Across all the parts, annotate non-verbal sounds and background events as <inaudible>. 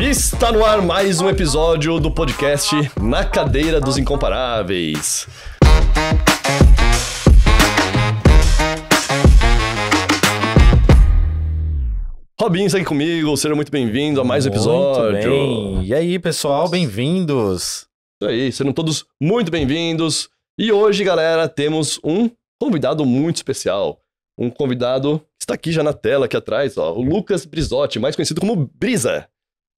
Está no ar mais um episódio do podcast Na Cadeira dos Incomparáveis. Robin, segue comigo, seja muito bem-vindo a mais um episódio. Muito bem. E aí, pessoal, bem-vindos. E aí, sejam todos muito bem-vindos. E hoje, galera, temos um convidado muito especial. Um convidado que está aqui já na tela, aqui atrás, ó, o Lucas Brizotti, mais conhecido como Brisa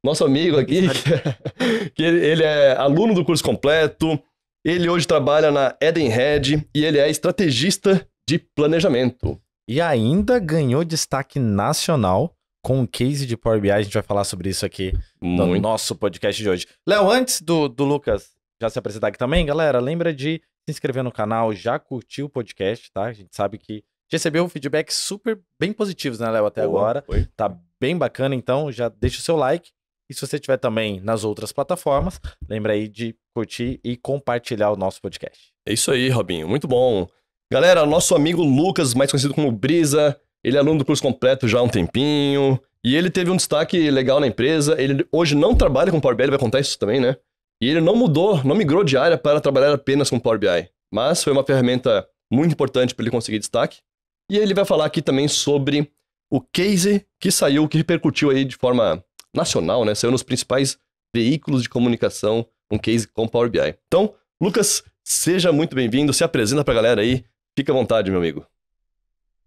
nosso amigo aqui, <laughs> que ele é aluno do curso completo, ele hoje trabalha na Edenred e ele é estrategista de planejamento. E ainda ganhou destaque nacional com um case de Power BI. A gente vai falar sobre isso aqui Muito. no nosso podcast de hoje. Léo, antes do, do Lucas já se apresentar aqui também, galera, lembra de se inscrever no canal, já curtir o podcast, tá? A gente sabe que recebeu um feedback super bem positivos, né, Léo, até Boa, agora. Foi. Tá bem bacana, então já deixa o seu like. E se você estiver também nas outras plataformas, lembra aí de curtir e compartilhar o nosso podcast. É isso aí, Robinho. Muito bom. Galera, nosso amigo Lucas, mais conhecido como Brisa, ele é aluno do curso completo já há um tempinho. E ele teve um destaque legal na empresa. Ele hoje não trabalha com Power BI, ele vai contar isso também, né? E ele não mudou, não migrou de área para trabalhar apenas com Power BI. Mas foi uma ferramenta muito importante para ele conseguir destaque. E ele vai falar aqui também sobre o case que saiu, que repercutiu aí de forma nacional, né? Saiu nos principais veículos de comunicação um case com Power BI. Então, Lucas, seja muito bem-vindo, se apresenta para a galera aí. Fica à vontade, meu amigo.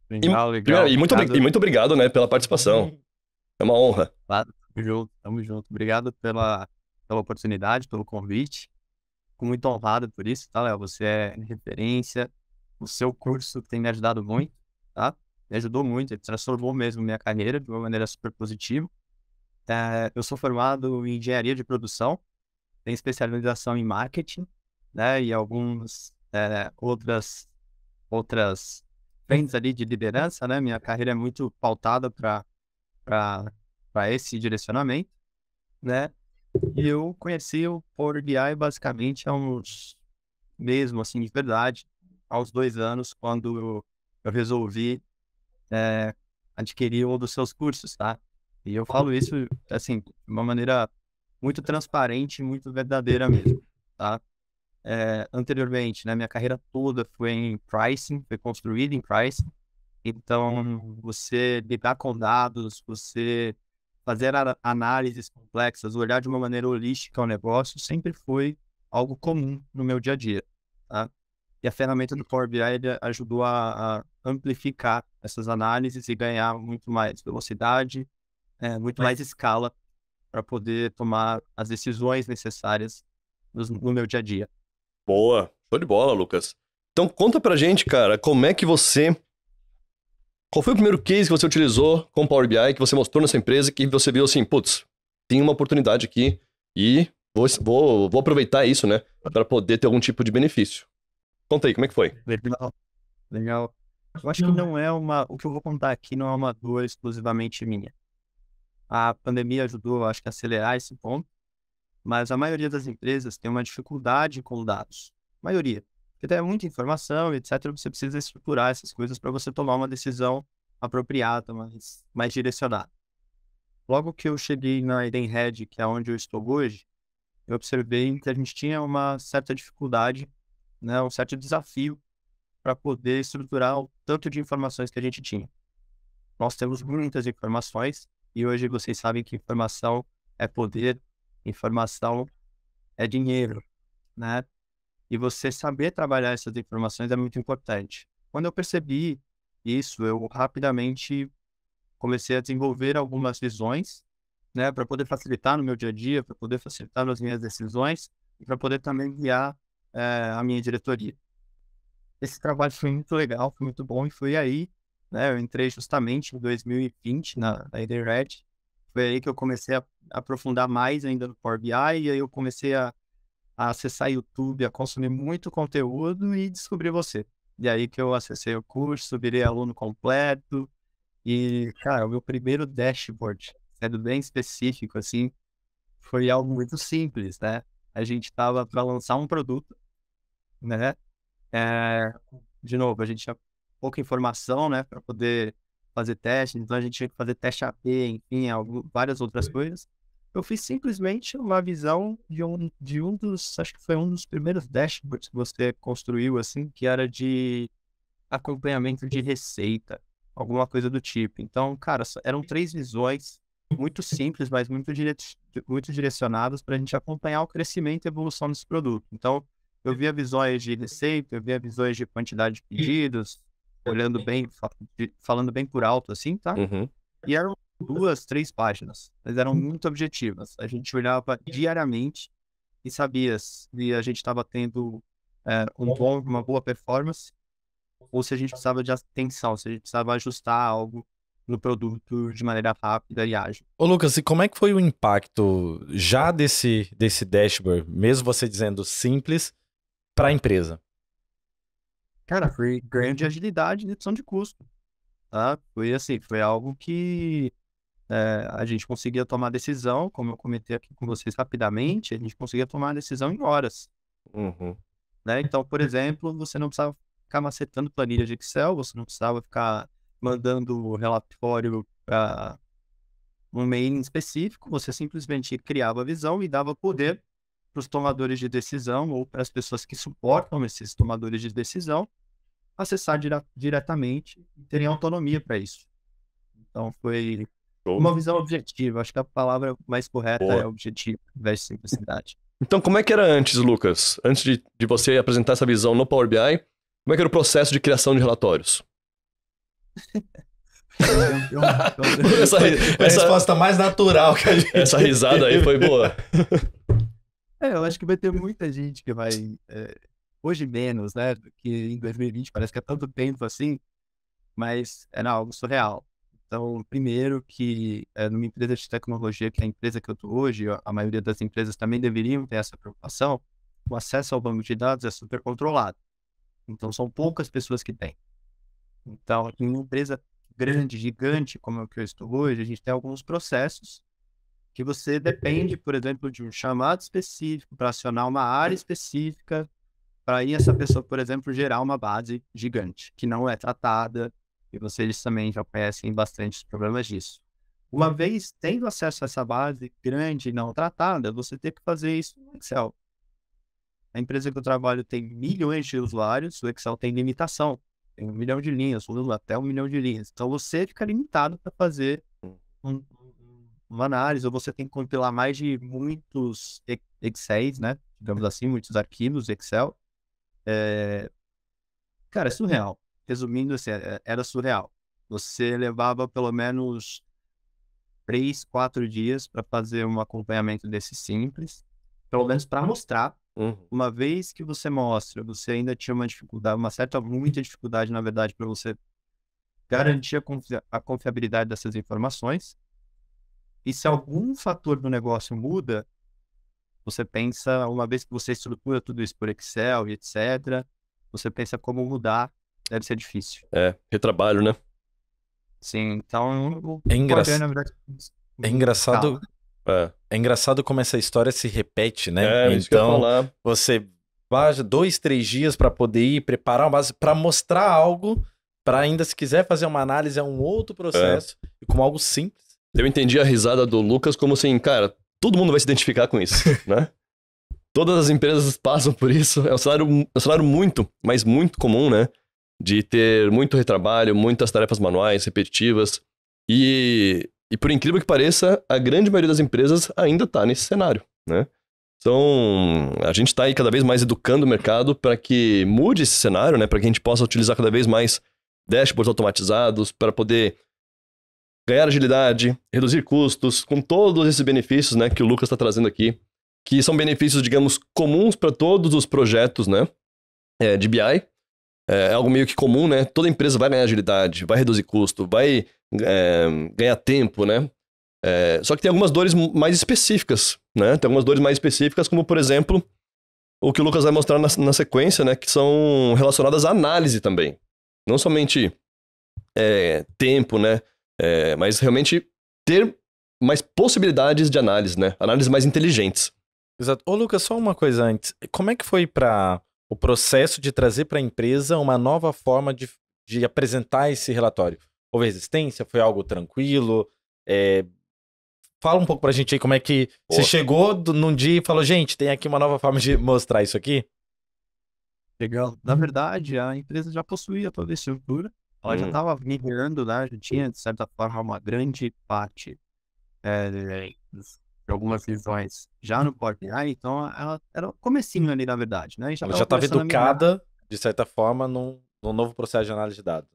Legal, e, legal. E muito, e muito obrigado, né, pela participação. É uma honra. Claro, tamo junto, tamo junto. Obrigado pela, pela oportunidade, pelo convite. Fico muito honrado por isso, tá, Léo? Você é referência. O seu curso tem me ajudado muito, tá? Me ajudou muito, ele transformou mesmo minha carreira de uma maneira super positiva. É, eu sou formado em engenharia de produção, tenho especialização em marketing, né? E algumas é, eh, outras outras frentes uhum. ali de liderança, né? Minha carreira é muito pautada para para esse direcionamento, né? E eu conheci o Power BI basicamente há uns mesmo assim de verdade, aos dois anos quando eu, eu resolvi é, adquirir um dos seus cursos, tá? E eu falo isso, assim, de uma maneira muito transparente, muito verdadeira mesmo, tá? É, anteriormente, né, minha carreira toda foi em pricing, foi construída em pricing. Então, você lidar com dados, você fazer análises complexas, olhar de uma maneira holística o negócio, sempre foi algo comum no meu dia a dia. Tá? E a ferramenta do Power BI ajudou a, a amplificar essas análises e ganhar muito mais velocidade, é, muito Mas... mais escala para poder tomar as decisões necessárias no, no meu dia a dia. Boa, show de bola, Lucas. Então conta pra gente, cara, como é que você. Qual foi o primeiro case que você utilizou com Power BI que você mostrou nessa empresa que você viu assim, putz, tem uma oportunidade aqui e vou, vou, vou aproveitar isso, né, para poder ter algum tipo de benefício. Conta aí, como é que foi? Legal. Legal. Eu acho que não é uma. O que eu vou contar aqui não é uma dor exclusivamente minha. A pandemia ajudou, acho que, a acelerar esse ponto, mas a maioria das empresas tem uma dificuldade com dados. A maioria. Porque tem muita informação, etc. Você precisa estruturar essas coisas para você tomar uma decisão apropriada, mas mais direcionada. Logo que eu cheguei na Edenred, que é onde eu estou hoje, eu observei que a gente tinha uma certa dificuldade, né, um certo desafio para poder estruturar o tanto de informações que a gente tinha. Nós temos muitas informações, e hoje vocês sabem que informação é poder, informação é dinheiro, né? E você saber trabalhar essas informações é muito importante. Quando eu percebi isso, eu rapidamente comecei a desenvolver algumas visões, né, para poder facilitar no meu dia a dia, para poder facilitar nas minhas decisões e para poder também guiar é, a minha diretoria. Esse trabalho foi muito legal, foi muito bom e foi aí né? Eu entrei justamente em 2020 na, na Ederred. Foi aí que eu comecei a aprofundar mais ainda no Power BI, e aí eu comecei a, a acessar YouTube, a consumir muito conteúdo e descobri você. E aí que eu acessei o curso, virei aluno completo. E, cara, o meu primeiro dashboard, sendo bem específico, assim, foi algo muito simples, né? A gente estava para lançar um produto, né? É, de novo, a gente tinha pouca informação, né, para poder fazer teste, então a gente tinha que fazer teste AP, enfim, algo, várias outras coisas. Eu fiz simplesmente uma visão de um, de um dos, acho que foi um dos primeiros dashboards que você construiu, assim, que era de acompanhamento de receita, alguma coisa do tipo. Então, cara, eram três visões muito simples, mas muito, dire... muito direcionadas para a gente acompanhar o crescimento e evolução desse produto. Então, eu via visões de receita, eu via visões de quantidade de pedidos, olhando bem, falando bem por alto, assim, tá? Uhum. E eram duas, três páginas, mas eram uhum. muito objetivas. A gente olhava diariamente e sabia se a gente estava tendo é, um bom, uma boa performance ou se a gente precisava de atenção, se a gente precisava ajustar algo no produto de maneira rápida e ágil. Ô Lucas, e como é que foi o impacto já desse, desse dashboard, mesmo você dizendo simples, para a empresa? Cara, foi uhum. grande agilidade e redução de custo. Tá? Foi assim, foi algo que é, a gente conseguia tomar decisão, como eu comentei aqui com vocês rapidamente, a gente conseguia tomar decisão em horas. Uhum. Né? Então, por exemplo, você não precisava ficar macetando planilha de Excel, você não precisava ficar mandando relatório para um mail específico, você simplesmente criava a visão e dava poder para os tomadores de decisão ou para as pessoas que suportam esses tomadores de decisão acessar dire diretamente e terem autonomia para isso. Então foi Show. uma visão objetiva. Acho que a palavra mais correta Boa. é objetivo ao invés de simplicidade. Então, como é que era antes, Lucas? Antes de, de você apresentar essa visão no Power BI, como é que era o processo de criação de relatórios? Eu, eu, eu, <laughs> essa, essa, a resposta mais natural que a gente. Essa risada aí foi boa. <laughs> É, eu acho que vai ter muita gente que vai. É, hoje menos, né? Que em 2020 parece que é tanto tempo assim, mas era é algo surreal. Então, primeiro que é, numa empresa de tecnologia, que é a empresa que eu estou hoje, a maioria das empresas também deveriam ter essa preocupação, o acesso ao banco de dados é super controlado. Então, são poucas pessoas que têm. Então, em uma empresa grande, gigante, como é o que eu estou hoje, a gente tem alguns processos que você depende, por exemplo, de um chamado específico para acionar uma área específica, para aí essa pessoa, por exemplo, gerar uma base gigante, que não é tratada, e vocês também já conhecem bastante os problemas disso. Uma vez tendo acesso a essa base grande e não tratada, você tem que fazer isso no Excel. A empresa que eu trabalho tem milhões de usuários, o Excel tem limitação. Tem um milhão de linhas, até um milhão de linhas. Então você fica limitado para fazer um, uma análise, ou você tem que compilar mais de muitos Excel, né? Digamos é. assim, muitos arquivos Excel. Eh, é... Cara, é, é surreal. Resumindo, assim, é, era surreal. Você levava pelo menos três, quatro dias para fazer um acompanhamento desse simples, pelo menos uhum. para mostrar. Uhum. Uma vez que você mostra, você ainda tinha uma dificuldade, uma certa, muita dificuldade, na verdade, para você garantir a, confi a confiabilidade dessas informações. E se algum fator do negócio muda, você pensa, uma vez que você estrutura tudo isso por Excel e etc., você pensa como mudar, deve ser difícil. É, retrabalho, né? Sim, então. É, engra... verdade... é engraçado. É. é. engraçado como essa história se repete, né? É, então, você baixa dois, três dias para poder ir preparar uma base para mostrar algo, para ainda se quiser fazer uma análise, é um outro é. processo, é. e como algo simples eu entendi a risada do Lucas como assim, cara, todo mundo vai se identificar com isso, <laughs> né? Todas as empresas passam por isso. É um cenário é um muito, mas muito comum, né? De ter muito retrabalho, muitas tarefas manuais, repetitivas. E, e por incrível que pareça, a grande maioria das empresas ainda está nesse cenário, né? Então, a gente está aí cada vez mais educando o mercado para que mude esse cenário, né? Para que a gente possa utilizar cada vez mais dashboards automatizados para poder ganhar agilidade, reduzir custos, com todos esses benefícios né, que o Lucas está trazendo aqui, que são benefícios, digamos, comuns para todos os projetos né, é, de BI. É, é, algo meio que comum, né? Toda empresa vai ganhar agilidade, vai reduzir custo, vai é, ganhar tempo, né? É, só que tem algumas dores mais específicas, né? Tem algumas dores mais específicas, como, por exemplo, o que o Lucas vai mostrar na, na sequência, né? Que são relacionadas à análise também. Não somente é, tempo, né? É, mas realmente ter mais possibilidades de análise, né? Análises mais inteligentes. Exato. Ô, Lucas, só uma coisa antes. Como é que foi para o processo de trazer para a empresa uma nova forma de, de apresentar esse relatório? Houve resistência? Foi algo tranquilo? É... Fala um pouco para a gente aí como é que você chegou num dia e falou, gente, tem aqui uma nova forma de mostrar isso aqui? Legal. Na verdade, a empresa já possuía toda a estrutura ela hum. já estava migrando, né? Já tinha, de certa forma, uma grande parte é, de algumas visões já no Portland. Então, ela era o comecinho ali, na verdade, né? Já ela já estava educada, de certa forma, num, num novo processo de análise de dados.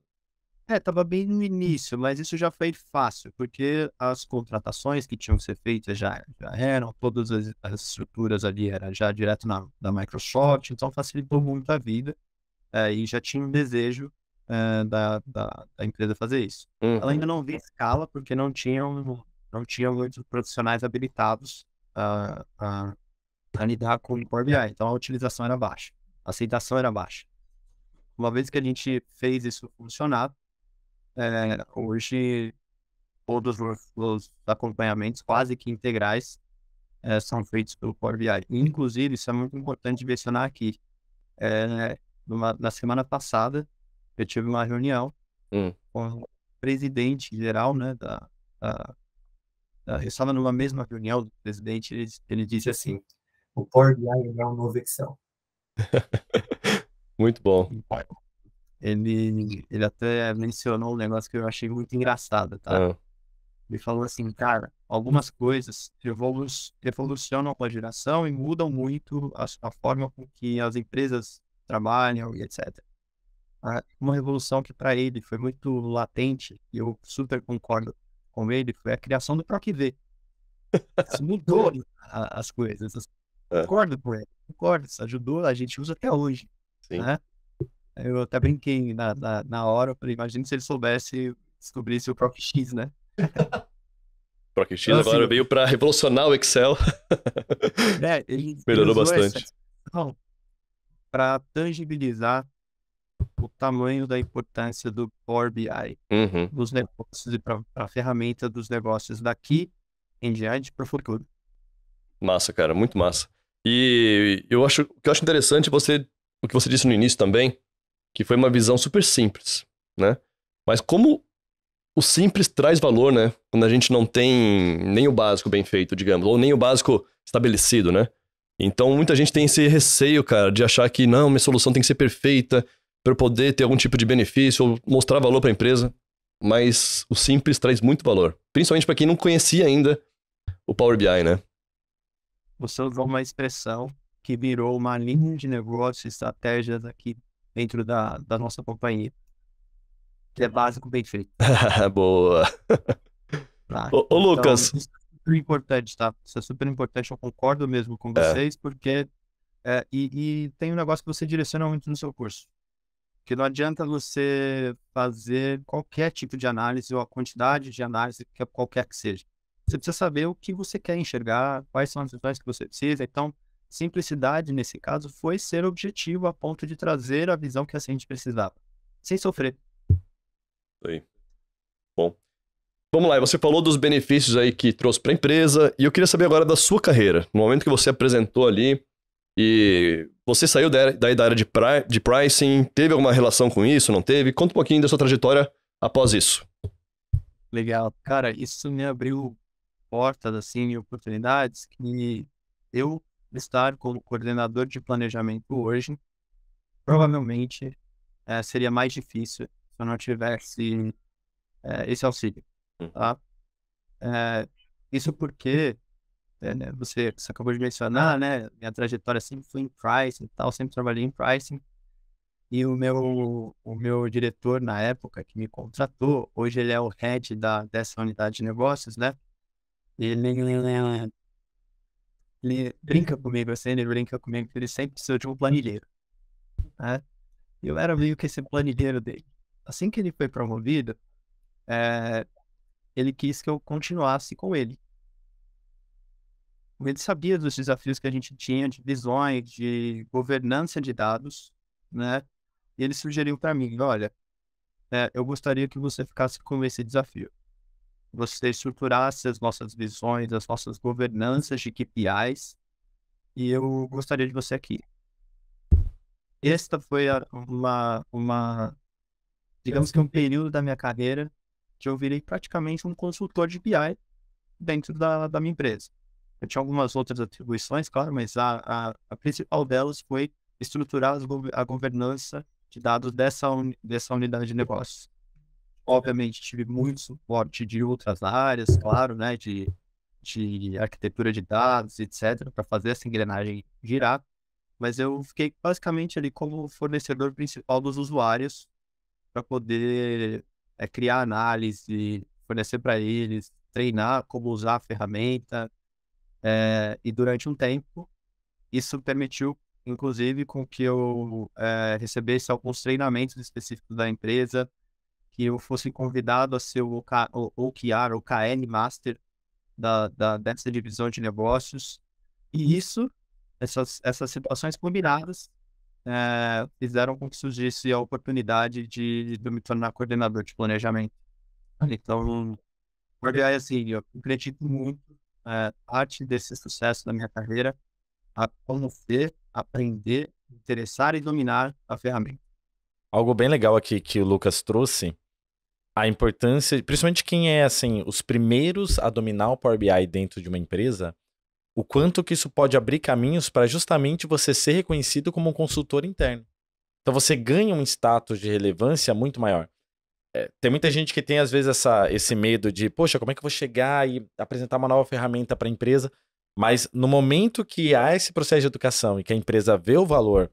É, estava bem no início, mas isso já foi fácil, porque as contratações que tinham que ser feitas já, já eram, todas as, as estruturas ali eram já direto na, da Microsoft, então facilitou muito a vida. É, e já tinha um desejo eh, da, da, da, empresa fazer isso. Uhum. Ela ainda não via escala, porque não tinham, não tinham muitos profissionais habilitados a, a, a lidar com o Power BI. Então a utilização era baixa, a aceitação era baixa. Uma vez que a gente fez isso funcionar, é, hoje todos os, os, acompanhamentos quase que integrais é, são feitos pelo Power BI. Inclusive, isso é muito importante mencionar aqui. É, numa, na semana passada, eu tive uma reunião hum. com o presidente geral, né, da, da, da, eu estava numa mesma reunião do presidente, ele, ele disse tipo assim, assim, o Power BI é um novo Excel. muito bom. Então, ele, ele até mencionou um negócio que eu achei muito engraçado, tá? Ah. Ele falou assim, cara, algumas coisas evolu evolucionam com a geração e mudam muito a, a forma com que as empresas trabalham e etc uma revolução que para ele foi muito latente, e eu super concordo com ele, foi a criação do PROCV. Isso mudou <laughs> a, as coisas. É. Concordo com ele, concordo, isso ajudou, a gente usa até hoje. Sim. Né? Eu até brinquei na, na, na hora, falei, imagina se ele soubesse, descobrisse o X né? PROCX <laughs> então, agora assim, veio para revolucionar o Excel. É, <laughs> ele Melhorou bastante. Para tangibilizar o tamanho da importância do Power BI uhum. dos negócios e para a ferramenta dos negócios daqui em diante para o futuro. Massa, cara, muito massa. E eu acho o que eu acho interessante você o que você disse no início também, que foi uma visão super simples, né? Mas como o simples traz valor, né? Quando a gente não tem nem o básico bem feito, digamos, ou nem o básico estabelecido, né? Então muita gente tem esse receio, cara, de achar que não, minha solução tem que ser perfeita, para poder ter algum tipo de benefício ou mostrar valor para a empresa. Mas o simples traz muito valor, principalmente para quem não conhecia ainda o Power BI, né? Você usou uma expressão que virou uma linha de negócio, estratégias aqui dentro da, da nossa companhia. Que é básico bem feito. <laughs> Boa! Tá, ô, então, Lucas. Isso é super importante, tá? Isso é super importante, eu concordo mesmo com é. vocês, é. porque. É, e, e tem um negócio que você direciona muito no seu curso. Porque não adianta você fazer qualquer tipo de análise ou a quantidade de análise, que é qualquer que seja. Você precisa saber o que você quer enxergar, quais são as visões que você precisa. Então, simplicidade, nesse caso, foi ser objetivo a ponto de trazer a visão que a gente precisava, sem sofrer. Aí. Bom. Vamos lá, você falou dos benefícios aí que trouxe para a empresa e eu queria saber agora da sua carreira. No momento que você apresentou ali, e você saiu daí da área de, pri de pricing, teve alguma relação com isso, não teve? Conta um pouquinho da sua trajetória após isso. Legal. Cara, isso me abriu portas, assim, e oportunidades que eu estar como coordenador de planejamento hoje, provavelmente é, seria mais difícil se eu não tivesse é, esse auxílio, hum. tá? É, isso porque é, né? você, você acabou de mencionar, né? Minha trajetória sempre foi em pricing e tal, sempre trabalhei em pricing. E o meu, o meu diretor, na época, que me contratou, hoje ele é o head da, dessa unidade de negócios, né? Ele, ele, ele brinca comigo, assim, ele brinca comigo que ele sempre precisou de um planilheiro, né? Eu era meio que esse planilheiro dele. Assim que ele foi promovido, é, ele quis que eu continuasse com ele ele sabia dos desafios que a gente tinha de visões, de governança de dados, né? E ele sugeriu para mim, olha, é, eu gostaria que você ficasse com esse desafio. Você estruturasse as nossas visões, as nossas governanças de KPIs, e eu gostaria de você aqui. Esta foi uma, uma digamos que um período da minha carreira que eu virei praticamente um consultor de BI dentro da, da minha empresa. Eu tinha algumas outras atribuições, claro, mas a, a, a principal delas foi estruturar a governança de dados dessa, un, dessa unidade de negócios Obviamente, tive muito suporte de outras áreas, claro, né, de, de arquitetura de dados, etc., para fazer essa engrenagem girar, mas eu fiquei basicamente ali como fornecedor principal dos usuários para poder é, criar análise, fornecer para eles, treinar como usar a ferramenta, é, e durante um tempo, isso permitiu, inclusive, com que eu é, recebesse alguns treinamentos específicos da empresa, que eu fosse convidado a ser o OKR, ou KN Master da, da, dessa divisão de negócios. E isso, essas, essas situações combinadas, é, fizeram com que surgisse a oportunidade de, de me tornar coordenador de planejamento. Então, porque assim, eu acredito muito é, parte desse sucesso da minha carreira a ser, aprender, interessar e dominar a ferramenta. Algo bem legal aqui que o Lucas trouxe, a importância, principalmente quem é assim, os primeiros a dominar o Power BI dentro de uma empresa, o quanto que isso pode abrir caminhos para justamente você ser reconhecido como um consultor interno. Então você ganha um status de relevância muito maior é, tem muita gente que tem, às vezes, essa, esse medo de, poxa, como é que eu vou chegar e apresentar uma nova ferramenta para a empresa? Mas no momento que há esse processo de educação e que a empresa vê o valor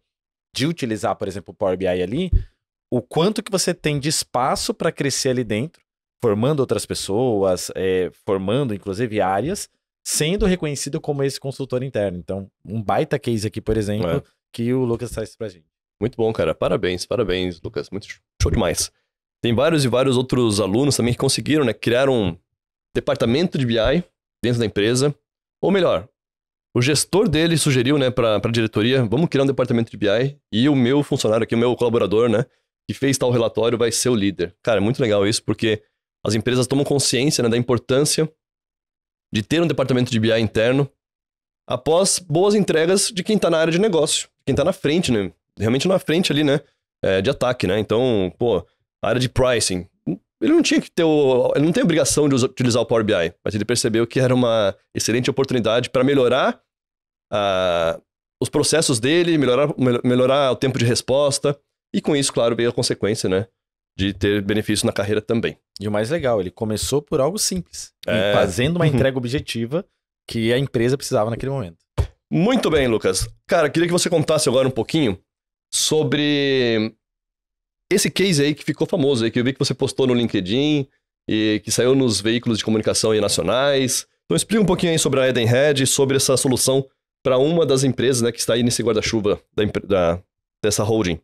de utilizar, por exemplo, o Power BI ali, o quanto que você tem de espaço para crescer ali dentro, formando outras pessoas, é, formando, inclusive, áreas, sendo reconhecido como esse consultor interno. Então, um baita case aqui, por exemplo, é. que o Lucas traz para gente. Muito bom, cara. Parabéns, parabéns, Lucas. Muito show demais. Tem vários e vários outros alunos também que conseguiram né, criar um departamento de BI dentro da empresa. Ou melhor, o gestor dele sugeriu né, para a diretoria, vamos criar um departamento de BI e o meu funcionário aqui, o meu colaborador, né, que fez tal relatório, vai ser o líder. Cara, é muito legal isso, porque as empresas tomam consciência né, da importância de ter um departamento de BI interno após boas entregas de quem está na área de negócio, quem está na frente, né? Realmente na frente ali, né? É, de ataque, né? Então, pô, a área de pricing. Ele não tinha que ter o, ele não tem obrigação de utilizar o Power BI, mas ele percebeu que era uma excelente oportunidade para melhorar a, ah, os processos dele, melhorar, melhorar o tempo de resposta. E com isso, claro, veio a consequência, né? De ter benefício na carreira também. E o mais legal, ele começou por algo simples. É... Fazendo uma <laughs> entrega objetiva que a empresa precisava naquele momento. Muito bem, Lucas. Cara, queria que você contasse agora um pouquinho sobre esse case aí que ficou famoso aí, que eu vi que você postou no LinkedIn e que saiu nos veículos de comunicação aí nacionais. Então explica um pouquinho aí sobre a Eden Head, sobre essa solução para uma das empresas né, que está aí nesse guarda-chuva da, da, dessa holding.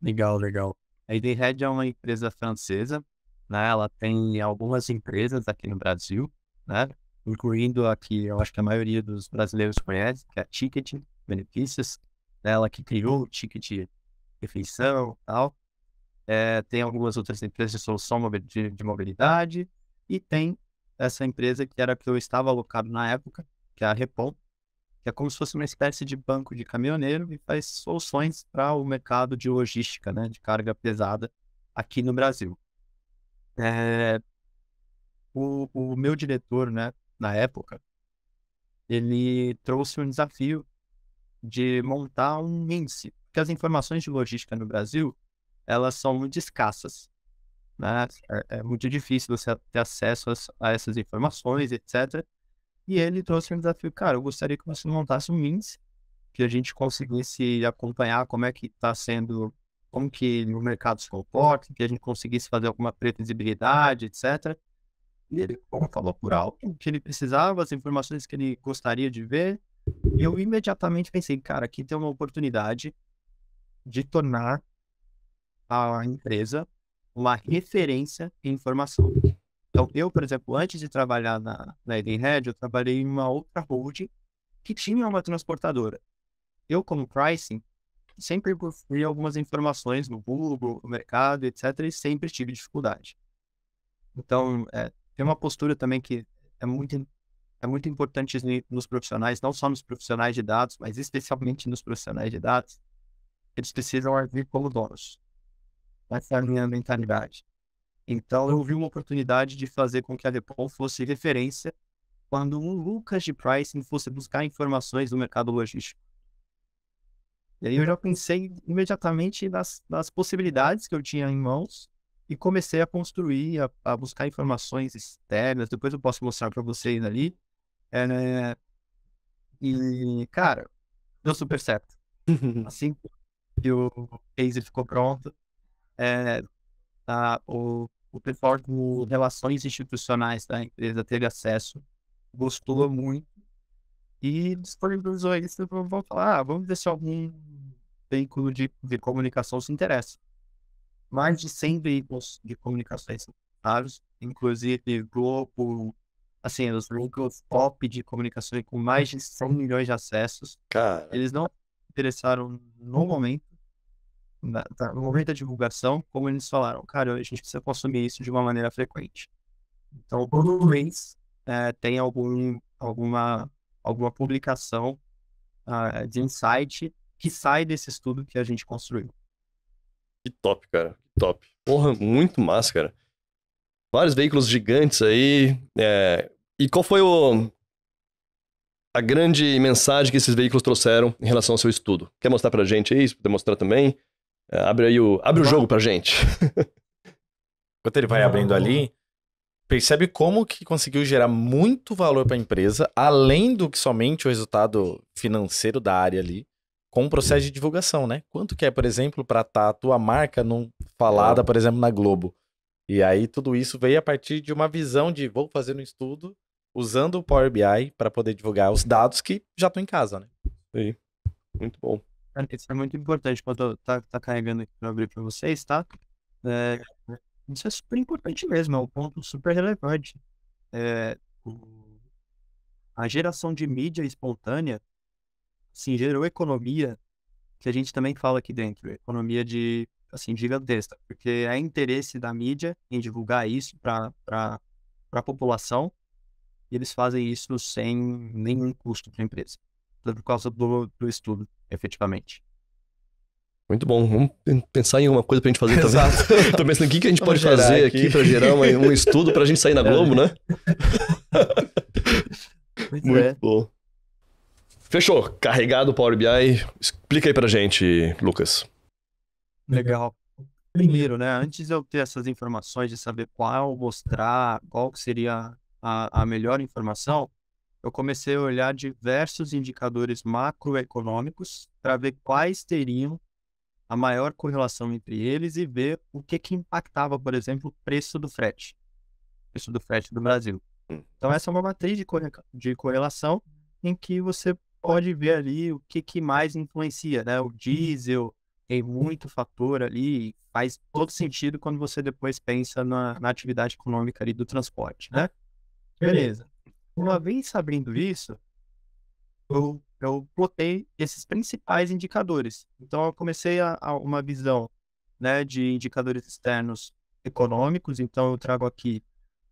Legal, legal. A Eden Head é uma empresa francesa, né? Ela tem algumas empresas aqui no Brasil, né? Incluindo a que eu acho que a maioria dos brasileiros conhece, que é a Ticket Benefícios. Né, ela que criou o Ticket refeição tal. É, tem algumas outras empresas de solução de, de mobilidade e tem essa empresa que era que eu estava alocado na época, que é a Repom, que é como se fosse uma espécie de banco de caminhoneiro e faz soluções para o mercado de logística, né, de carga pesada aqui no Brasil. É, o, o, meu diretor, né, na época, ele trouxe um desafio de montar um índice porque as informações de logística no Brasil, elas são muito escassas. Né? É, é muito difícil você ter acesso a, a essas informações, etc. E ele trouxe um desafio, cara, eu gostaria que você montasse um índice que a gente conseguisse acompanhar como é que está sendo, como que o mercado se comporta, que a gente conseguisse fazer alguma previsibilidade, etc. E ele falou por alto que ele precisava, as informações que ele gostaria de ver. E eu imediatamente pensei, cara, aqui tem uma oportunidade de tornar a empresa uma uhum. referência em informação. Então, eu, por exemplo, antes de trabalhar na, na eu trabalhei em uma outra holding que tinha uma transportadora. Eu, como pricing, sempre procurei algumas informações no Google, no mercado, etc., e sempre tive dificuldade. Então, é, tem uma postura também que é muito, é muito importante nos profissionais, não só nos profissionais de dados, mas especialmente nos profissionais de dados, eles precisam agir como donos. Essa é a minha mentalidade. Então, eu vi uma oportunidade de fazer com que a Repol fosse referência quando o Lucas de Pricing fosse buscar informações do mercado logístico. E aí eu já pensei imediatamente nas, nas possibilidades que eu tinha em mãos e comecei a construir, a, a buscar informações externas. Depois eu posso mostrar para vocês ali. É, e, cara, deu super certo. <laughs> Assim, que o case ficou pronto, é, tá, o, o pessoal de relações institucionais da empresa teve acesso, gostou muito e disponibilizou isso. Vamos falar, ah, vamos ver se algum veículo de, de comunicação se interessa. Mais de 100 veículos de comunicações, inclusive Globo, assim, os veículos top de comunicações com mais de 100 milhões de acessos. Cara. Eles não interessaram no momento, na, tá, no momento da divulgação, como eles falaram, cara, a gente precisa consumir isso de uma maneira frequente. Então, todo mês é, tem algum, alguma, alguma publicação uh, de insight que sai desse estudo que a gente construiu. Que top, cara. Que top. Porra, muito massa, cara. Vários veículos gigantes aí. É... E qual foi o... a grande mensagem que esses veículos trouxeram em relação ao seu estudo? Quer mostrar pra gente aí? Demonstrar mostrar também? É, abre aí o, abre o jogo pra gente. <laughs> Enquanto ele vai abrindo ali, percebe como que conseguiu gerar muito valor para a empresa, além do que somente o resultado financeiro da área ali, com o processo de divulgação, né? Quanto que é, por exemplo, para estar tá a tua marca não falada, é. por exemplo, na Globo. E aí tudo isso veio a partir de uma visão de vou fazer um estudo usando o Power BI para poder divulgar os dados que já estão em casa, né? Sim. Muito bom. Isso é muito importante quando eu tá, tá carregando aqui para abrir para vocês, tá? É, isso é super importante mesmo, é um ponto super relevante. É, a geração de mídia espontânea sim gerou economia que a gente também fala aqui dentro, economia de assim gigantesca, porque é interesse da mídia em divulgar isso para a população e eles fazem isso sem nenhum custo para a empresa, por causa do, do estudo efetivamente. Muito bom. Vamos pensar em alguma coisa pra gente fazer também. Exato. <laughs> Tô pensando o que, a gente Vamos pode fazer aqui, aqui para gerar uma, um estudo pra gente sair na é. Globo, né? Muito, <laughs> Muito é. bom. Fechou. Carregado o Power BI. Explica aí pra gente, Lucas. Legal. Primeiro, né? Antes de eu ter essas informações de saber qual mostrar, qual seria a, a melhor informação, eu comecei a olhar diversos indicadores macroeconômicos para ver quais teriam a maior correlação entre eles e ver o que, que impactava, por exemplo, o preço do frete. O preço do frete do Brasil. Hum. Então, essa é uma matriz de, corre de correlação em que você pode ver ali o que, que mais influencia, né? O diesel tem muito fator ali, faz todo sentido quando você depois pensa na, na atividade econômica ali do transporte, né? Beleza. Uma vez sabendo isso, eu, eu plotei esses principais indicadores. Então, eu comecei a, a uma visão né, de indicadores externos econômicos. Então, eu trago aqui,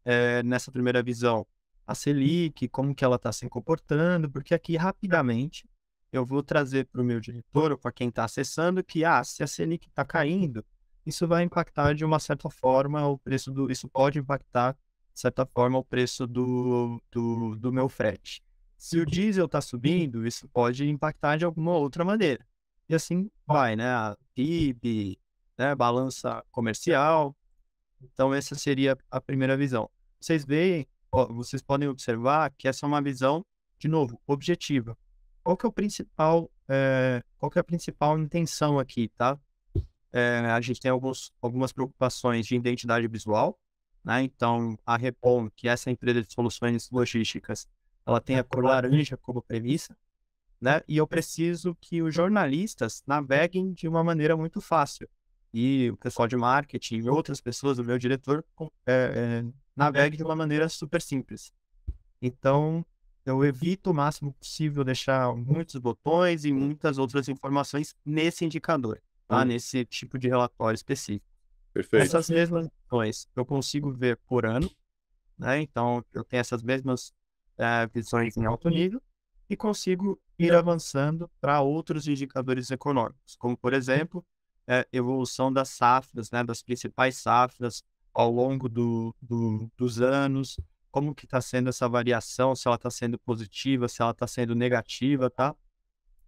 é, nessa primeira visão, a Selic, como que ela está se comportando, porque aqui, rapidamente, eu vou trazer para o meu diretor ou para quem está acessando que, ah, se a Selic está caindo, isso vai impactar de uma certa forma o preço do... Isso pode impactar de certa forma, o preço do, do, do meu frete. Se o diesel está subindo, isso pode impactar de alguma outra maneira. E assim vai, né? A PIB, né? balança comercial. Então, essa seria a primeira visão. Vocês veem, ó, vocês podem observar que essa é uma visão, de novo, objetiva. Qual que é o principal, é, qual que é a principal intenção aqui, tá? É, a gente tem alguns, algumas preocupações de identidade visual, né? Então, a Repom, que é essa empresa de soluções logísticas, ela tem a cor laranja como premissa, né? e eu preciso que os jornalistas naveguem de uma maneira muito fácil. E o pessoal de marketing e outras pessoas, o meu diretor, é, é, navegue de uma maneira super simples. Então, eu evito o máximo possível deixar muitos botões e muitas outras informações nesse indicador, tá? Uhum. Nesse tipo de relatório específico. Perfeito. Essas mesmas visões eu consigo ver por ano, né? Então, eu tenho essas mesmas eh, visões em alto nível e consigo ir avançando para outros indicadores econômicos, como, por exemplo, é, evolução das safras, né? Das principais safras ao longo do, do dos anos, como que está sendo essa variação, se ela está sendo positiva, se ela está sendo negativa, tá?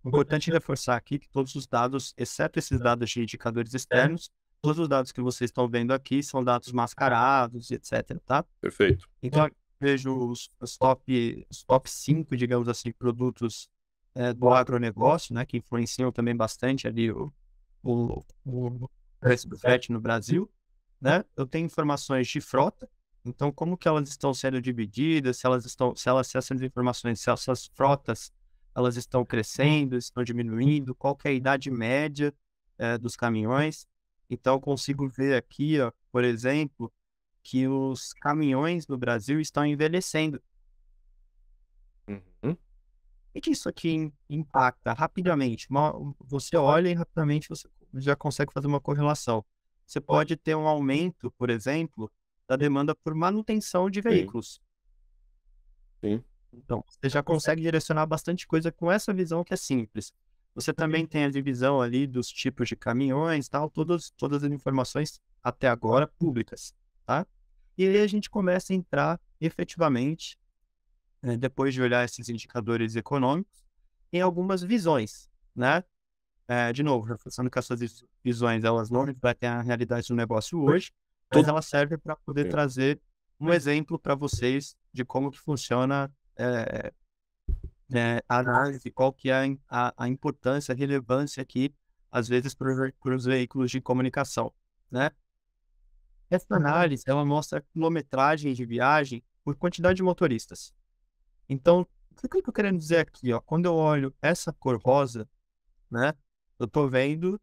Importante uhum. reforçar aqui que todos os dados, exceto esses dados de indicadores externos, todos os dados que vocês estão vendo aqui são dados mascarados, etc, tá? Perfeito. Então, eu vejo os, os, top, os top 5, digamos assim, produtos é, do agronegócio, né, que influenciam também bastante ali o, o, o preço do frete no Brasil, né? Eu tenho informações de frota, então como que elas estão sendo divididas, se elas estão, se elas se essas informações, se essas frotas elas estão crescendo, estão diminuindo, qual é a idade média é, dos caminhões. Então, eu consigo ver aqui, ó, por exemplo, que os caminhões no Brasil estão envelhecendo. Uhum. E que isso aqui impacta rapidamente. Você olha e rapidamente você já consegue fazer uma correlação. Você pode ter um aumento, por exemplo, da demanda por manutenção de veículos. Sim. Sim. Então, você já consegue direcionar bastante coisa com essa visão que é simples. Você uhum. também tem a divisão ali dos tipos de caminhões, tal, todas, todas as informações até agora públicas, tá? E aí a gente começa a entrar efetivamente, né, depois de olhar esses indicadores econômicos, em algumas visões, né? É, de novo, reforçando que essas visões elas não refletem a realidade do negócio hoje, mas elas servem para poder trazer um exemplo para vocês de como que funciona é, é, né, a análise, qual que é a, a importância, a relevância aqui, às vezes, para os veículos de comunicação, né? Essa análise, ela mostra a quilometragem de viagem por quantidade de motoristas. Então, o que eu estou querendo dizer aqui, ó? Quando eu olho essa cor rosa, né? Eu estou vendo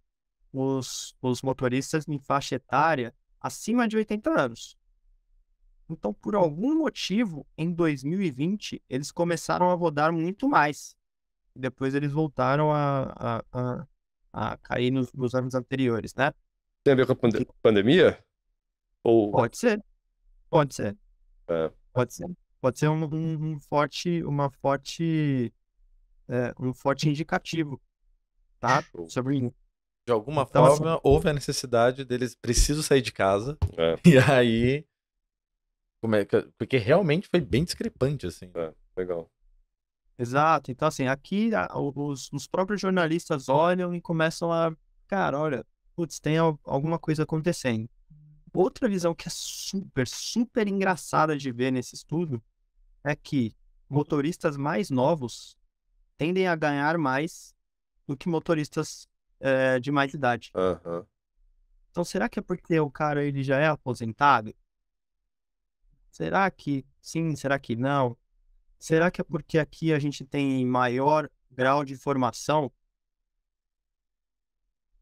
os, os motoristas em faixa etária acima de 80 anos. Então, por algum motivo, em 2020, eles começaram a rodar muito mais. Depois eles voltaram a, a, a, a cair nos, nos, anos anteriores, né? Tem a ver com a pand pandemia? Ou... Pode ser. Pode ser. É. Pode ser. Pode ser um, um, um forte, uma forte, é, um forte indicativo, tá? Sobre de alguma então, assim forma, assim... houve a necessidade deles preciso sair de casa. É. <laughs> E aí como é que, porque realmente foi bem discrepante, assim. Né? É, legal. Exato. Então, assim, aqui a, ah, os, os próprios jornalistas olham e começam a. Cara, olha, putz, tem al alguma coisa acontecendo. Outra visão que é super, super engraçada de ver nesse estudo é que motoristas mais novos tendem a ganhar mais do que motoristas é, de mais idade. Uhum. Então, será que é porque o cara ele já é aposentado? Será que sim? Será que não? Será que é porque aqui a gente tem maior grau de informação?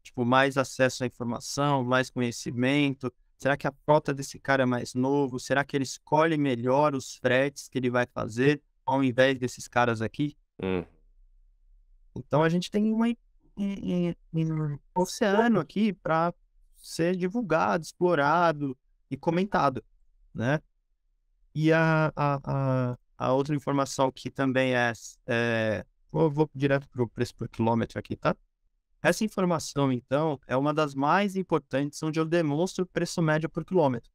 Tipo, mais acesso à informação, mais conhecimento? Será que a frota desse cara é mais novo? Será que ele escolhe melhor os fretes que ele vai fazer ao invés desses caras aqui? Hum. Então a gente tem um, eh, eh, um oceano aqui para ser divulgado, explorado e comentado, né? E a, a, a, a outra informação que também é, é vou, vou direto para o preço por quilômetro aqui, tá? Essa informação, então, é uma das mais importantes onde eu demonstro o preço médio por quilômetro.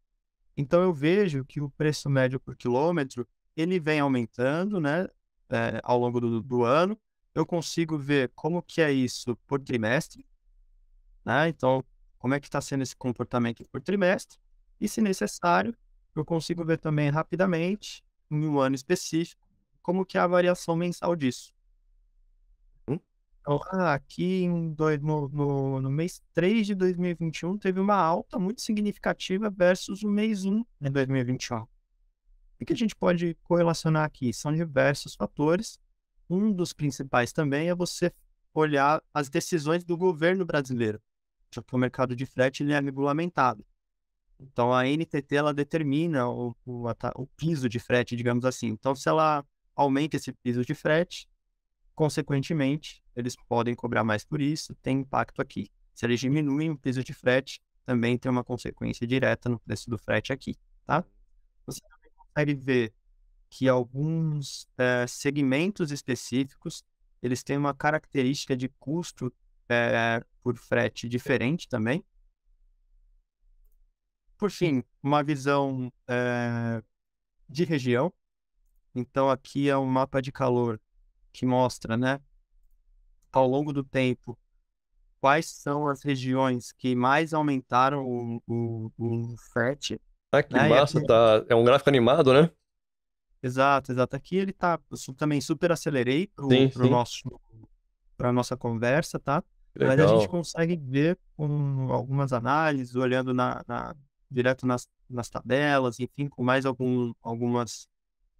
Então, eu vejo que o preço médio por quilômetro, ele vem aumentando, né, é, ao longo do, do, ano. Eu consigo ver como que é isso por trimestre, né? Então, como é que está sendo esse comportamento por trimestre. E, se necessário, eu consigo ver também rapidamente, em um ano específico, como que é a variação mensal disso. Hum? Então, aqui dois, no, no, no, mês 3 de 2021 teve uma alta muito significativa versus o mês 1 de 2021. O que a gente pode correlacionar aqui? São diversos fatores. Um dos principais também é você olhar as decisões do governo brasileiro, já que o mercado de frete ele é regulamentado. Então, a NTT, ela determina o, o, o piso de frete, digamos assim. Então, se ela aumenta esse piso de frete, consequentemente, eles podem cobrar mais por isso, tem impacto aqui. Se eles diminuem o piso de frete, também tem uma consequência direta no preço do frete aqui, tá? Você também consegue ver que alguns é, segmentos específicos, eles têm uma característica de custo é, por frete diferente também. Por fim, uma visão é, de região. Então, aqui é um mapa de calor que mostra, né, ao longo do tempo, quais são as regiões que mais aumentaram o, o, o FET. Ah, que né? massa, aqui... tá... é um gráfico animado, né? Exato, exato. Aqui ele tá, eu também super acelerei para sim, pro nosso, nossa conversa, tá? Legal. Mas a gente consegue ver com algumas análises, olhando na, na, direto nas, nas tabelas, enfim, com mais algum, algumas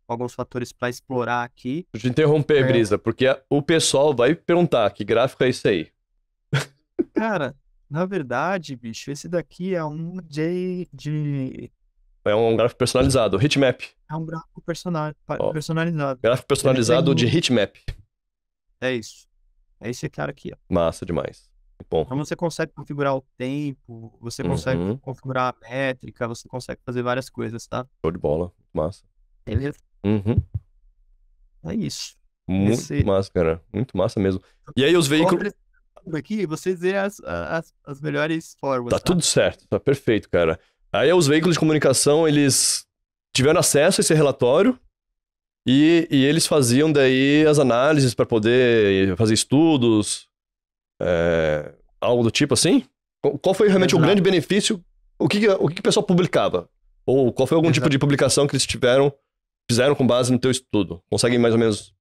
alguns fatores para explorar aqui. Deixa eu interromper, é... Brisa, porque o pessoal vai perguntar que gráfico é isso aí. <laughs> Cara, na verdade, bicho, esse daqui é um J de... É um gráfico personalizado, hitmap. É um gráfico personalizado, oh. personalizado. Gráfico personalizado um... de hitmap. É isso. É esse cara aqui, ó. Massa demais. Bom. Então você consegue configurar o tempo, você consegue uhum. configurar a métrica, você consegue fazer várias coisas, tá? Show de bola, massa. Beleza? Uhum. É isso. Muito Esse... massa, cara. Muito massa mesmo. Então, e aí os veículos. Aqui, vocês vê as, as, as melhores formas. Tá, tá tudo certo, tá perfeito, cara. Aí os veículos de comunicação, eles tiveram acesso a esse relatório, e, e, eles faziam daí as análises para poder fazer estudos, é, algo do tipo assim? Qual foi realmente Exato. o grande benefício? O que, o que o pessoal publicava? Ou qual foi algum tipo Exato. tipo de publicação que eles tiveram, fizeram com base no teu estudo? Conseguem mais ou menos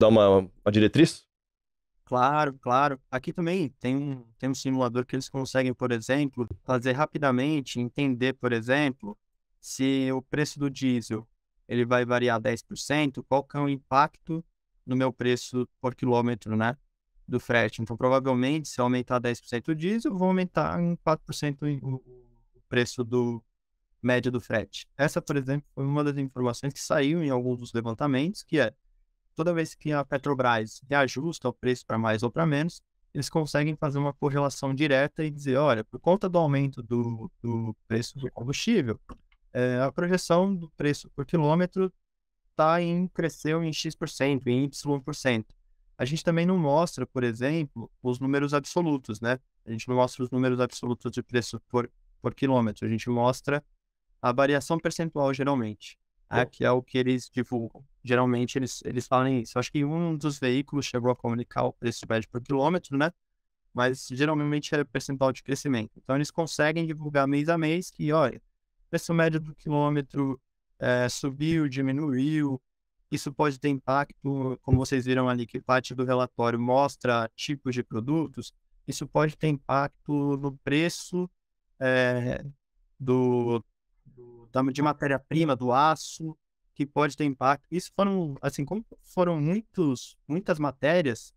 dar uma, uma diretriz? Claro, claro. Aqui também tem um, tem um simulador que eles conseguem, por exemplo, fazer rapidamente, entender, por exemplo, se o preço do diesel ele vai variar 10%, qual que é o impacto no meu preço por quilômetro, né? do frete. Então, provavelmente, se eu aumentar 10% o diesel, vou aumentar em 4% o, o preço do médio do frete. Essa, por exemplo, foi uma das informações que saiu em alguns dos levantamentos, que é toda vez que a Petrobras reajusta o preço para mais ou para menos, eles conseguem fazer uma correlação direta e dizer, olha, por conta do aumento do, do preço do combustível, é, a projeção do preço por quilômetro está em cresceu em X%, em Y% a gente também não mostra, por exemplo, os números absolutos, né? A gente não mostra os números absolutos de preço por, por quilômetro, a gente mostra a variação percentual, geralmente. Que é o que eles divulgam. Geralmente eles, eles falam isso. Acho que um dos veículos chegou a comunicar o preço médio por quilômetro, né? Mas geralmente é percentual de crescimento. Então eles conseguem divulgar mês a mês que, olha, preço médio do quilômetro é, subiu, diminuiu, isso pode ter impacto, como vocês viram ali, que parte do relatório mostra tipos de produtos, isso pode ter impacto no preço é, do, do, de matéria-prima, do aço, que pode ter impacto. Isso foram, assim, como foram muitos, muitas matérias,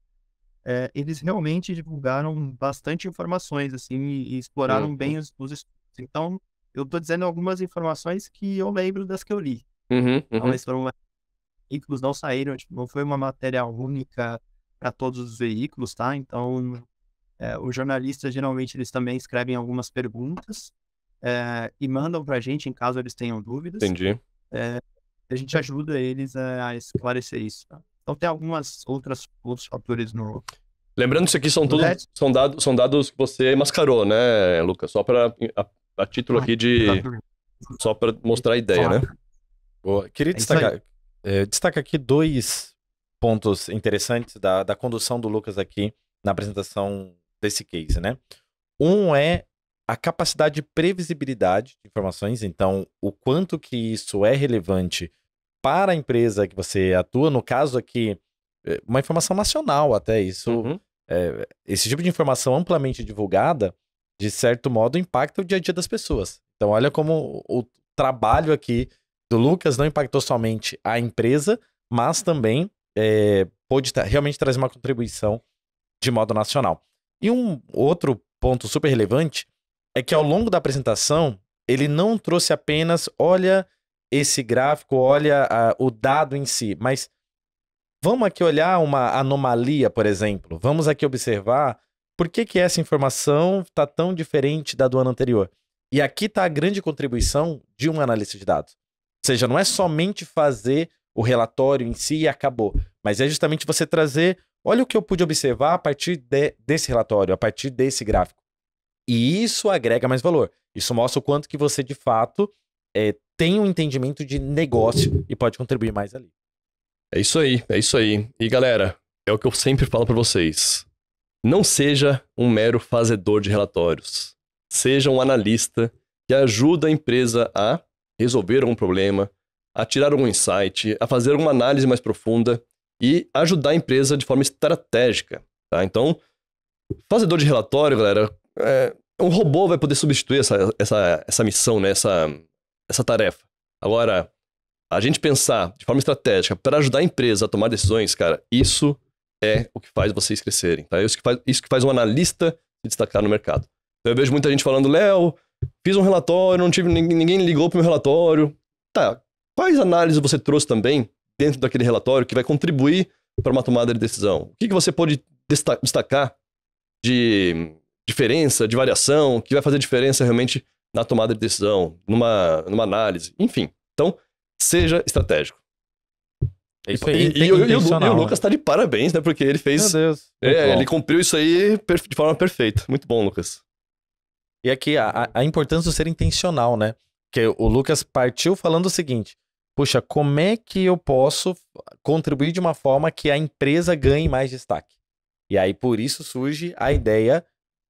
é, eles realmente divulgaram bastante informações, assim, e, exploraram uhum. bem os, os estudos. Então, eu estou dizendo algumas informações que eu lembro das que eu li. Uhum, então, uhum. Então, foram veículos não saíram, tipo, não foi uma matéria única para todos os veículos, tá? Então, é, os jornalistas geralmente eles também escrevem algumas perguntas é, e mandam para a gente em caso eles tenham dúvidas. Entendi. É, a gente ajuda eles a esclarecer isso. Tá? Então tem algumas outras outros fatores no. Lembrando que isso aqui são todos né? são dados são dados que você mascarou, né, Lucas? Só para a, a, título ah, aqui de só para mostrar a ideia, né? Boa. Queria é destacar eh, destaca aqui dois pontos interessantes da, da condução do Lucas aqui na apresentação desse case, né? Um é a capacidade de previsibilidade de informações, então o quanto que isso é relevante para a empresa que você atua, no caso aqui, eh, uma informação nacional até isso, uhum. é, esse tipo de informação amplamente divulgada, de certo modo impacta o dia a dia das pessoas. Então olha como o trabalho aqui do Lucas não impactou somente a empresa, mas também é, pôde realmente trazer uma contribuição de modo nacional. E um outro ponto super relevante é que ao longo da apresentação, ele não trouxe apenas, olha esse gráfico, olha a, o dado em si, mas vamos aqui olhar uma anomalia, por exemplo. Vamos aqui observar por que, que essa informação está tão diferente da do ano anterior. E aqui está a grande contribuição de um analista de dados seja, não é somente fazer o relatório em si e acabou, mas é justamente você trazer, olha o que eu pude observar a partir de, desse relatório, a partir desse gráfico. E isso agrega mais valor. Isso mostra o quanto que você, de fato, é, tem um entendimento de negócio e pode contribuir mais ali. É isso aí, é isso aí. E galera, é o que eu sempre falo para vocês. Não seja um mero fazedor de relatórios. Seja um analista que ajuda a empresa a resolver um problema, a tirar um insight, a fazer uma análise mais profunda e ajudar a empresa de forma estratégica. Tá? Então, fazedor de relatório, galera, é, um robô vai poder substituir essa, essa, essa missão, né? essa, essa tarefa. Agora, a gente pensar de forma estratégica para ajudar a empresa a tomar decisões, cara, isso é o que faz vocês crescerem. Tá? É isso, que faz, isso que faz um analista se destacar no mercado. Então, eu vejo muita gente falando, Léo, Fiz um relatório, não tive ninguém ligou pro meu relatório. Tá, quais análises você trouxe também dentro daquele relatório que vai contribuir para uma tomada de decisão? O que, que você pode destacar de diferença, de variação, que vai fazer diferença realmente na tomada de decisão, numa, numa análise, enfim. Então, seja estratégico. É isso aí. E, e, e, o, e, o, né? Lucas tá de parabéns, né? Porque ele fez. Meu Deus. É, ele cumpriu isso aí de forma perfeita. Muito bom, Lucas. E aqui a, a importância do ser intencional, né? Que o Lucas partiu falando o seguinte: puxa, como é que eu posso contribuir de uma forma que a empresa ganhe mais destaque? E aí por isso surge a ideia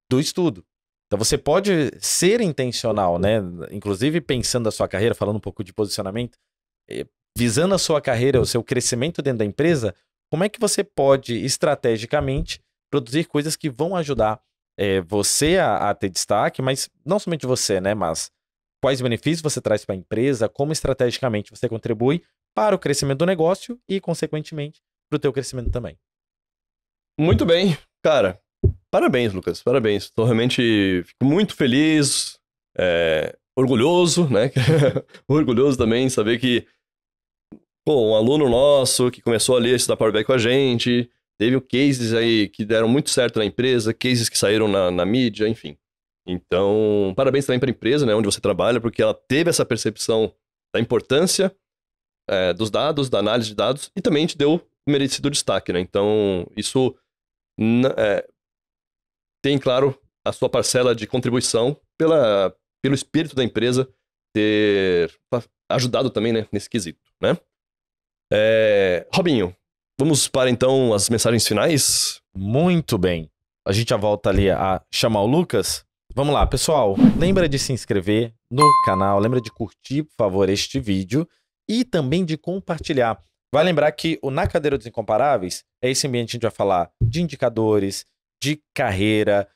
do estudo. Então você pode ser intencional, né? Inclusive pensando a sua carreira, falando um pouco de posicionamento, eh, visando a sua carreira, o seu crescimento dentro da empresa, como é que você pode estrategicamente produzir coisas que vão ajudar é, você a, a, ter destaque, mas não somente você, né? Mas quais benefícios você traz para a empresa, como estrategicamente você contribui para o crescimento do negócio e, consequentemente, para o teu crescimento também. Muito bem, cara. Parabéns, Lucas. Parabéns. Estou realmente fico muito feliz, é, orgulhoso, né? <laughs> orgulhoso também saber que pô, um aluno nosso que começou ali a estudar Power BI com a gente, Teve cases aí que deram muito certo na empresa, cases que saíram na, na mídia, enfim. Então, parabéns também para a empresa, né, onde você trabalha, porque ela teve essa percepção da importância é, dos dados, da análise de dados, e também te deu o merecido destaque, né? Então, isso é, tem, claro, a sua parcela de contribuição pela, pelo espírito da empresa ter ajudado também né, nesse quesito, né? É, Robinho, Vamos para então as mensagens finais? Muito bem. A gente já volta ali a chamar o Lucas. Vamos lá, pessoal. Lembra de se inscrever no canal, lembra de curtir, por favor, este vídeo e também de compartilhar. Vai lembrar que o Na Cadeira dos Incomparáveis é esse ambiente que a gente vai falar de indicadores, de carreira,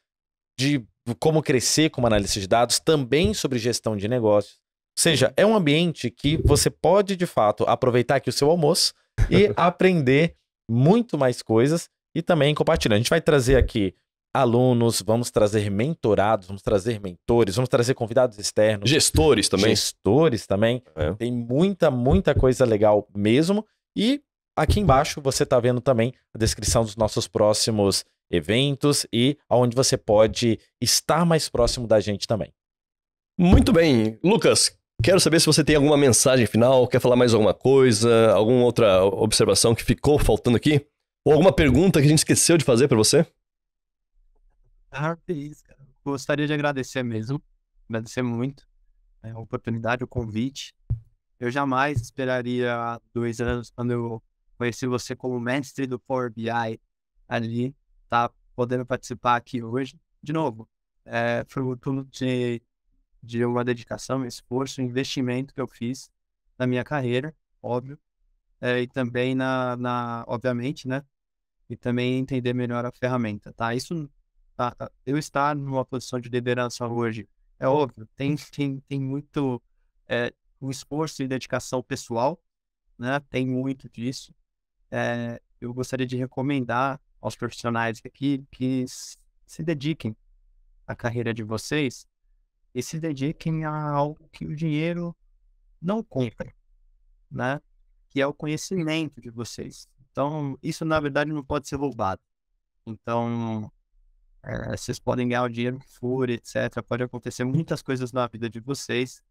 de como crescer como analista de dados, também sobre gestão de negócios. Ou seja, é um ambiente que você pode, de fato, aproveitar aqui o seu almoço e aprender muito mais coisas e também compartilhar. A gente vai trazer aqui alunos, vamos trazer mentorados, vamos trazer mentores, vamos trazer convidados externos. Gestores também. Gestores também. É. Tem muita, muita coisa legal mesmo. E aqui embaixo você está vendo também a descrição dos nossos próximos eventos e aonde você pode estar mais próximo da gente também. Muito bem. Lucas, Quero saber se você tem alguma mensagem final, quer falar mais alguma coisa, alguma outra observação que ficou faltando aqui? Ou alguma pergunta que a gente esqueceu de fazer para você? Ah, que isso, cara. Gostaria de agradecer mesmo. Agradecer muito é, a oportunidade, o convite. Eu jamais esperaria dois anos quando eu conheci você como mestre do Power BI ali, tá podendo participar aqui hoje. De novo, é, fruto de de uma dedicação, um esforço, um investimento que eu fiz na minha carreira, óbvio, é, e também na, na, obviamente, né, e também entender melhor a ferramenta, tá? Isso, tá, tá. eu estar numa posição de liderança hoje, é óbvio, tem, <laughs> tem, tem muito é, um esforço e dedicação pessoal, né, tem muito disso. É, eu gostaria de recomendar aos profissionais aqui que se dediquem à carreira de vocês, e se dediquem a algo que o dinheiro não compra, né? Que é o conhecimento de vocês. Então, isso na verdade não pode ser roubado. Então, é, vocês podem ganhar o dinheiro que for, etc. Pode acontecer muitas coisas na vida de vocês,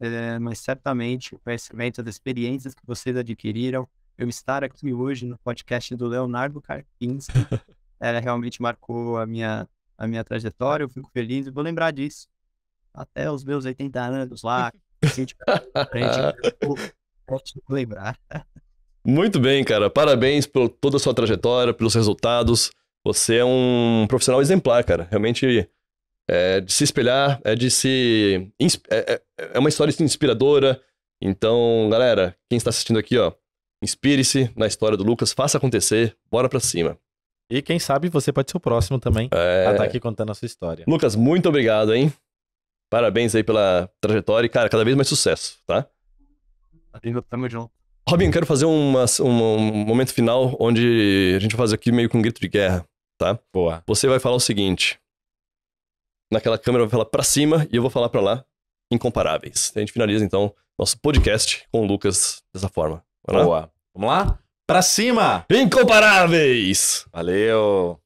é, mas certamente o conhecimento, as experiências que vocês adquiriram, eu estar aqui hoje no podcast do Leonardo Carpins, é, <laughs> eh, realmente marcou a minha, a minha trajetória. Eu fico feliz e vou lembrar disso até os meus 80 anos lá, assim, de frente, posso lembrar. Muito bem, cara. Parabéns por toda a sua trajetória, pelos resultados. Você é um profissional exemplar, cara. Realmente é de se espelhar, é de se. É, é, é uma história inspiradora. Então, galera, quem está assistindo aqui, ó, inspire-se na história do Lucas, faça acontecer, bora pra cima. E quem sabe você pode ser o próximo também é... a estar tá aqui contando a sua história. Lucas, muito obrigado, hein? Parabéns aí pela trajetória e, cara, cada vez mais sucesso, tá? Tamo junto. Robin, quero fazer uma, um, um momento final onde a gente vai fazer aqui meio com um grito de guerra, tá? Boa. Você vai falar o seguinte. Naquela câmera vai falar pra cima e eu vou falar pra lá. Incomparáveis. A gente finaliza, então, nosso podcast com o Lucas dessa forma. Boa. Vamos lá? Pra cima! Incomparáveis! Valeu!